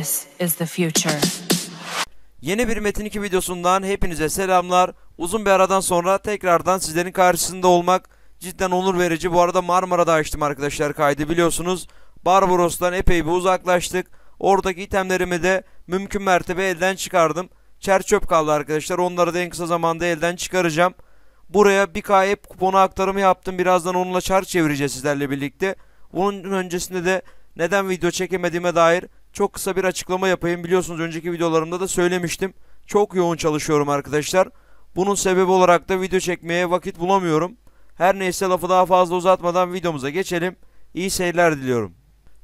This is the future. Yeni bir Metin 2 videosundan hepinize selamlar. Uzun bir aradan sonra tekrardan sizlerin karşısında olmak cidden onur verici. Bu arada Marmara'da açtım arkadaşlar kaydı biliyorsunuz. Barbaros'tan epey bir uzaklaştık. Oradaki itemlerimi de mümkün mertebe elden çıkardım. Çer çöp kaldı arkadaşlar. Onları da en kısa zamanda elden çıkaracağım. Buraya bir kayıp kuponu aktarımı yaptım. Birazdan onunla çar çevireceğiz sizlerle birlikte. Bunun öncesinde de neden video çekemediğime dair çok kısa bir açıklama yapayım. Biliyorsunuz önceki videolarımda da söylemiştim. Çok yoğun çalışıyorum arkadaşlar. Bunun sebebi olarak da video çekmeye vakit bulamıyorum. Her neyse lafı daha fazla uzatmadan videomuza geçelim. İyi seyirler diliyorum.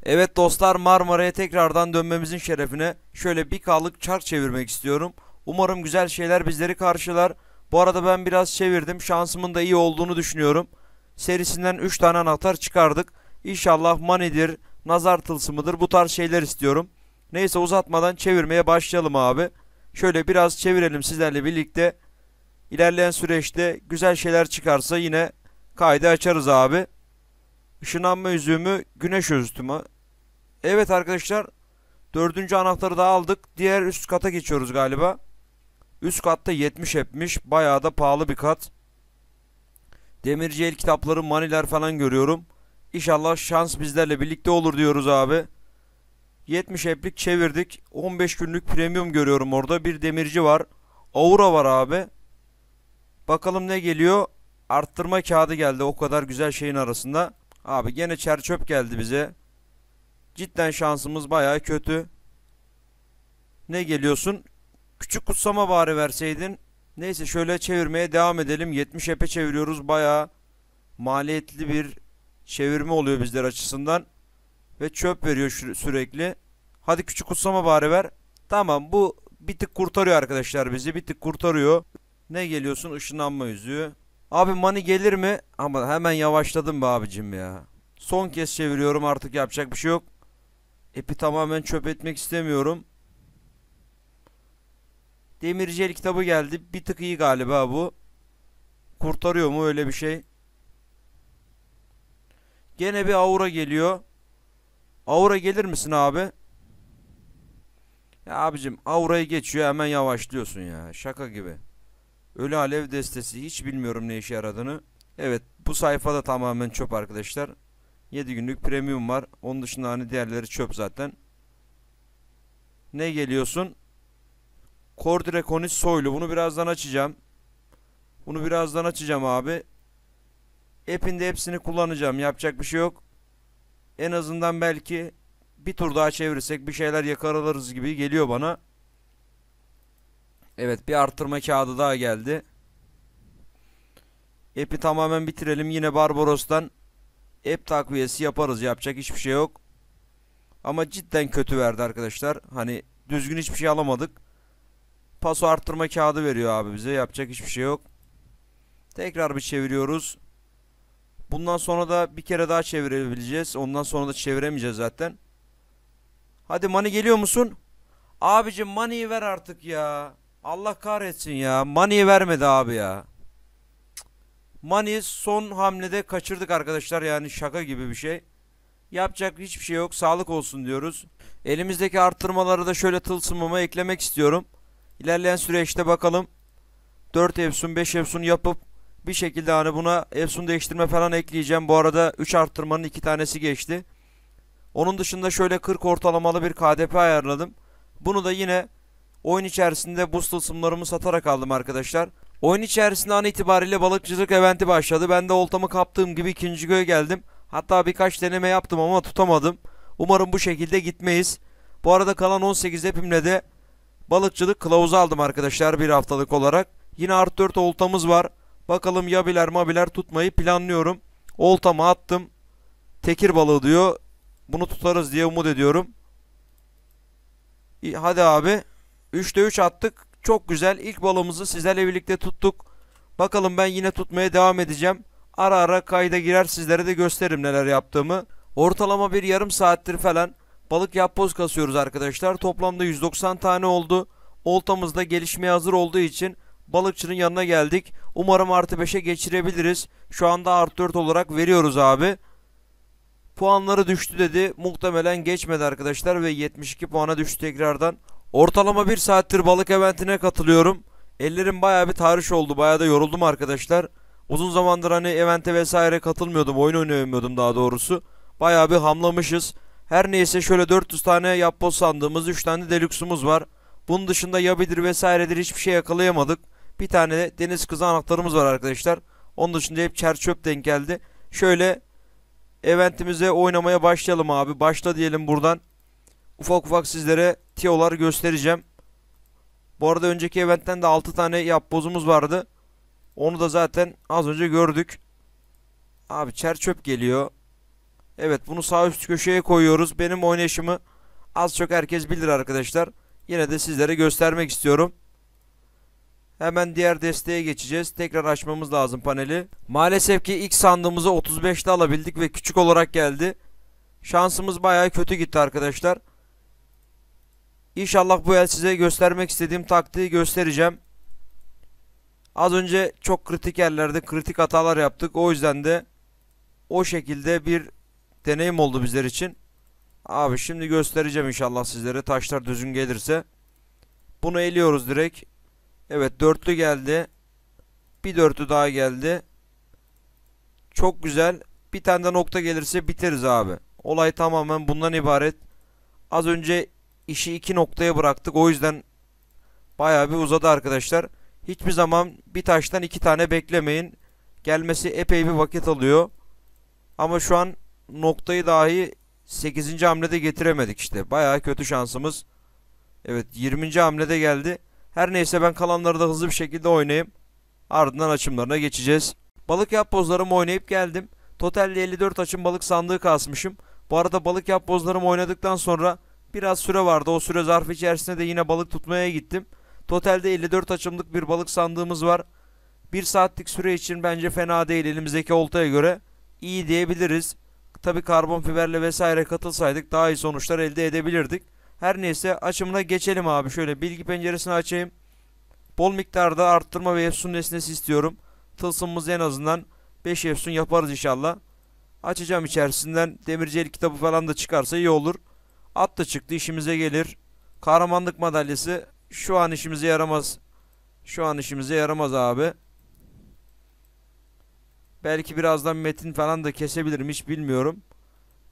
Evet dostlar Marmara'ya tekrardan dönmemizin şerefine şöyle bir kalık çark çevirmek istiyorum. Umarım güzel şeyler bizleri karşılar. Bu arada ben biraz çevirdim. Şansımın da iyi olduğunu düşünüyorum. Serisinden 3 tane anahtar çıkardık. İnşallah Mani'dir, nazar tılsımıdır. Bu tarz şeyler istiyorum. Neyse uzatmadan çevirmeye başlayalım abi. Şöyle biraz çevirelim sizlerle birlikte. İlerleyen süreçte güzel şeyler çıkarsa yine kaydı açarız abi. Işınlanma yüzüğümü güneş özütümü. Evet arkadaşlar dördüncü anahtarı da aldık. Diğer üst kata geçiyoruz galiba. Üst katta 70 etmiş. Bayağı da pahalı bir kat. Demirci el kitapları maniler falan görüyorum. İnşallah şans bizlerle birlikte olur diyoruz abi. 70 eplik çevirdik. 15 günlük premium görüyorum orada. Bir demirci var. Aura var abi. Bakalım ne geliyor. Arttırma kağıdı geldi o kadar güzel şeyin arasında. Abi gene çerçöp geldi bize. Cidden şansımız baya kötü. Ne geliyorsun? Küçük kutsama bari verseydin. Neyse şöyle çevirmeye devam edelim. 70 epe çeviriyoruz baya maliyetli bir çevirme oluyor bizler açısından. Ve çöp veriyor sürekli. Hadi küçük kutsama bari ver. Tamam bu bir tık kurtarıyor arkadaşlar bizi. Bir tık kurtarıyor. Ne geliyorsun? Işınlanma yüzüğü. Abi mani gelir mi? Ama hemen yavaşladım be abicim ya. Son kez çeviriyorum artık yapacak bir şey yok. Epi tamamen çöp etmek istemiyorum. Demirci el kitabı geldi. Bir tık iyi galiba bu. Kurtarıyor mu öyle bir şey? Gene bir aura geliyor. Aura gelir misin abi? Ya abicim aurayı geçiyor hemen yavaşlıyorsun ya. Şaka gibi. Ölü alev destesi hiç bilmiyorum ne işe yaradığını. Evet bu sayfada tamamen çöp arkadaşlar. 7 günlük premium var. Onun dışında hani diğerleri çöp zaten. Ne geliyorsun? Cordireconis soylu. Bunu birazdan açacağım. Bunu birazdan açacağım abi. App'inde hepsini kullanacağım. Yapacak bir şey yok. En azından belki bir tur daha çevirirsek bir şeyler yakalarız gibi geliyor bana. Evet bir artırma kağıdı daha geldi. App'i tamamen bitirelim. Yine Barbaros'tan app takviyesi yaparız. Yapacak hiçbir şey yok. Ama cidden kötü verdi arkadaşlar. Hani düzgün hiçbir şey alamadık. Paso arttırma kağıdı veriyor abi bize. Yapacak hiçbir şey yok. Tekrar bir çeviriyoruz. Bundan sonra da bir kere daha çevirebileceğiz. Ondan sonra da çeviremeyeceğiz zaten. Hadi mani geliyor musun? Abicim maniyi ver artık ya. Allah kahretsin ya. Maniyi vermedi abi ya. Mani son hamlede kaçırdık arkadaşlar. Yani şaka gibi bir şey. Yapacak hiçbir şey yok. Sağlık olsun diyoruz. Elimizdeki arttırmaları da şöyle tılsımıma eklemek istiyorum. İlerleyen süreçte bakalım. 4 Efsun 5 Efsun yapıp bir şekilde hani buna Efsun değiştirme falan ekleyeceğim. Bu arada 3 arttırmanın 2 tanesi geçti. Onun dışında şöyle 40 ortalamalı bir KDP ayarladım. Bunu da yine oyun içerisinde bu tılsımlarımı satarak aldım arkadaşlar. Oyun içerisinde an itibariyle balıkçılık eventi başladı. Ben de oltamı kaptığım gibi ikinci göğe geldim. Hatta birkaç deneme yaptım ama tutamadım. Umarım bu şekilde gitmeyiz. Bu arada kalan 18 epimle de balıkçılık kılavuzu aldım arkadaşlar bir haftalık olarak. Yine art 4 oltamız var. Bakalım yabiler mabiler tutmayı planlıyorum. Oltamı attım. Tekir balığı diyor. Bunu tutarız diye umut ediyorum. Hadi abi. 3'te 3 attık. Çok güzel. İlk balığımızı sizlerle birlikte tuttuk. Bakalım ben yine tutmaya devam edeceğim. Ara ara kayda girer sizlere de gösteririm neler yaptığımı. Ortalama bir yarım saattir falan balık yapboz kasıyoruz arkadaşlar. Toplamda 190 tane oldu. Oltamız da gelişmeye hazır olduğu için Balıkçının yanına geldik. Umarım artı 5'e geçirebiliriz. Şu anda artı 4 olarak veriyoruz abi. Puanları düştü dedi. Muhtemelen geçmedi arkadaşlar ve 72 puana düştü tekrardan. Ortalama 1 saattir balık eventine katılıyorum. Ellerim baya bir tarış oldu. Baya da yoruldum arkadaşlar. Uzun zamandır hani evente vesaire katılmıyordum. Oyun oynayamıyordum daha doğrusu. Baya bir hamlamışız. Her neyse şöyle 400 tane yapboz sandığımız 3 tane deluxe'umuz var. Bunun dışında ya vesairedir hiçbir şey yakalayamadık. Bir tane de deniz kızı anahtarımız var arkadaşlar. Onun dışında hep çer çöp denk geldi. Şöyle eventimize oynamaya başlayalım abi. Başla diyelim buradan. Ufak ufak sizlere tiyolar göstereceğim. Bu arada önceki eventten de 6 tane yap bozumuz vardı. Onu da zaten az önce gördük. Abi çer çöp geliyor. Evet bunu sağ üst köşeye koyuyoruz. Benim oynayışımı az çok herkes bilir arkadaşlar. Yine de sizlere göstermek istiyorum. Hemen diğer desteğe geçeceğiz. Tekrar açmamız lazım paneli. Maalesef ki ilk sandığımızı 35'te alabildik ve küçük olarak geldi. Şansımız baya kötü gitti arkadaşlar. İnşallah bu el size göstermek istediğim taktiği göstereceğim. Az önce çok kritik yerlerde kritik hatalar yaptık. O yüzden de o şekilde bir deneyim oldu bizler için. Abi şimdi göstereceğim inşallah sizlere taşlar düzgün gelirse. Bunu eliyoruz direkt. Evet dörtlü geldi. Bir dörtlü daha geldi. Çok güzel. Bir tane de nokta gelirse biteriz abi. Olay tamamen bundan ibaret. Az önce işi iki noktaya bıraktık. O yüzden baya bir uzadı arkadaşlar. Hiçbir zaman bir taştan iki tane beklemeyin. Gelmesi epey bir vakit alıyor. Ama şu an noktayı dahi 8. hamlede getiremedik işte. Baya kötü şansımız. Evet 20. hamlede geldi. Her neyse ben kalanları da hızlı bir şekilde oynayayım. Ardından açımlarına geçeceğiz. Balık yapbozlarımı oynayıp geldim. Totalde 54 açım balık sandığı kasmışım. Bu arada balık yapbozlarımı oynadıktan sonra biraz süre vardı. O süre zarfı içerisinde de yine balık tutmaya gittim. Totalde 54 açımlık bir balık sandığımız var. 1 saatlik süre için bence fena değil elimizdeki oltaya göre iyi diyebiliriz. Tabi karbon fiberle vesaire katılsaydık daha iyi sonuçlar elde edebilirdik. Her neyse açımına geçelim abi. Şöyle bilgi penceresini açayım. Bol miktarda arttırma ve efsun nesnesi istiyorum. tılsımımız en azından 5 efsun yaparız inşallah. Açacağım içerisinden demircilik kitabı falan da çıkarsa iyi olur. At da çıktı işimize gelir. Kahramanlık madalyası şu an işimize yaramaz. Şu an işimize yaramaz abi. Belki birazdan metin falan da kesebilirim hiç bilmiyorum.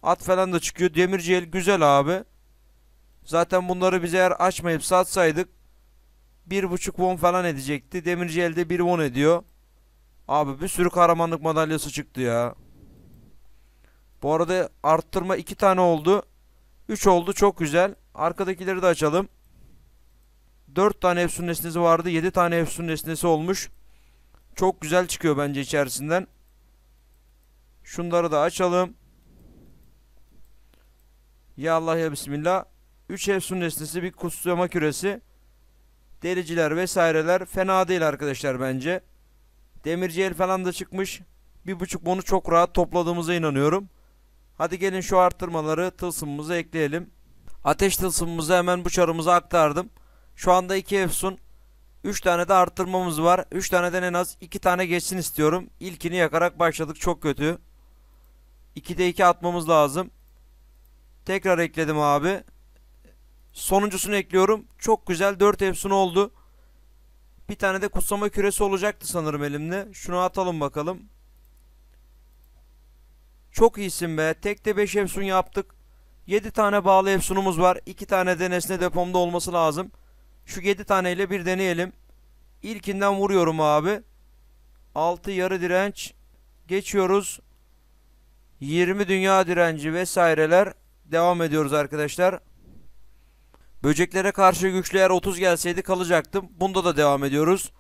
At falan da çıkıyor. Demirci el güzel abi. Zaten bunları biz eğer açmayıp satsaydık 1.5 won falan edecekti. Demirci elde 1 won ediyor. Abi bir sürü kahramanlık madalyası çıktı ya. Bu arada arttırma 2 tane oldu. 3 oldu çok güzel. Arkadakileri de açalım. 4 tane Efsun nesnesi vardı. 7 tane Efsun nesnesi olmuş. Çok güzel çıkıyor bence içerisinden. Şunları da açalım. Ya Allah ya Bismillah. 3 Efsun nesnesi bir kutsama küresi. Dericiler vesaireler fena değil arkadaşlar bence. Demirci el falan da çıkmış. Bir buçuk bunu çok rahat topladığımıza inanıyorum. Hadi gelin şu arttırmaları tılsımımıza ekleyelim. Ateş tılsımımızı hemen bu çarımıza aktardım. Şu anda 2 efsun. 3 tane de arttırmamız var. 3 taneden en az 2 tane geçsin istiyorum. ilkini yakarak başladık çok kötü. 2'de 2 atmamız lazım. Tekrar ekledim abi. Sonuncusunu ekliyorum. Çok güzel 4 Epson oldu. Bir tane de kutsama küresi olacaktı sanırım elimde. Şunu atalım bakalım. Çok iyisin be. Tek de 5 Epson yaptık. 7 tane bağlı Epson'umuz var. 2 tane de nesne depomda olması lazım. Şu 7 taneyle bir deneyelim. İlkinden vuruyorum abi. 6 yarı direnç. Geçiyoruz. 20 dünya direnci vesaireler. Devam ediyoruz arkadaşlar. Böceklere karşı güçlü eğer 30 gelseydi kalacaktım. Bunda da devam ediyoruz.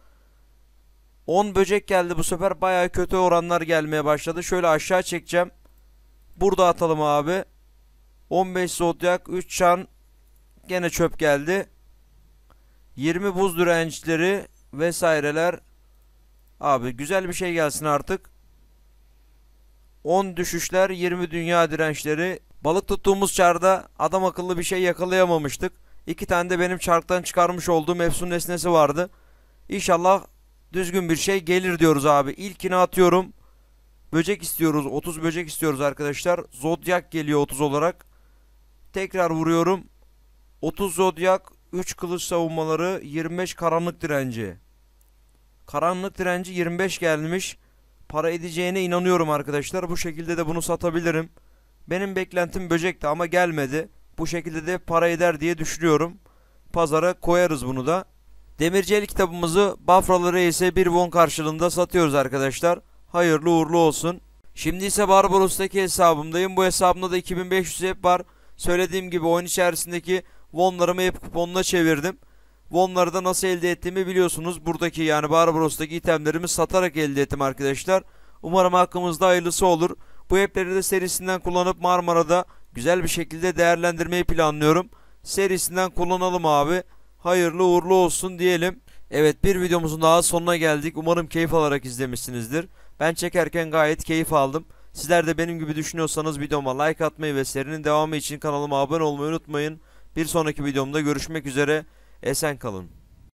10 böcek geldi bu sefer. Baya kötü oranlar gelmeye başladı. Şöyle aşağı çekeceğim. Burada atalım abi. 15 zodyak 3 çan. Gene çöp geldi. 20 buz dirençleri vesaireler. Abi güzel bir şey gelsin artık. 10 düşüşler 20 dünya dirençleri. Balık tuttuğumuz çarda adam akıllı bir şey yakalayamamıştık. İki tane de benim çarktan çıkarmış olduğum Efsun nesnesi vardı. İnşallah düzgün bir şey gelir diyoruz abi. İlkini atıyorum. Böcek istiyoruz. 30 böcek istiyoruz arkadaşlar. Zodyak geliyor 30 olarak. Tekrar vuruyorum. 30 zodyak, 3 kılıç savunmaları, 25 karanlık direnci. Karanlık direnci 25 gelmiş. Para edeceğine inanıyorum arkadaşlar. Bu şekilde de bunu satabilirim. Benim beklentim böcekti ama gelmedi. Bu şekilde de para eder diye düşünüyorum. Pazara koyarız bunu da. Demircel kitabımızı Bafralı Reis'e bir won karşılığında satıyoruz arkadaşlar. Hayırlı uğurlu olsun. Şimdi ise Barbaros'taki hesabımdayım. Bu hesabımda da 2500 hep var. Söylediğim gibi oyun içerisindeki wonlarımı hep kuponuna çevirdim. Wonları da nasıl elde ettiğimi biliyorsunuz. Buradaki yani Barbaros'taki itemlerimi satarak elde ettim arkadaşlar. Umarım hakkımızda hayırlısı olur. Bu hepleri de serisinden kullanıp Marmara'da güzel bir şekilde değerlendirmeyi planlıyorum. Serisinden kullanalım abi. Hayırlı uğurlu olsun diyelim. Evet bir videomuzun daha sonuna geldik. Umarım keyif alarak izlemişsinizdir. Ben çekerken gayet keyif aldım. Sizler de benim gibi düşünüyorsanız videoma like atmayı ve serinin devamı için kanalıma abone olmayı unutmayın. Bir sonraki videomda görüşmek üzere. Esen kalın.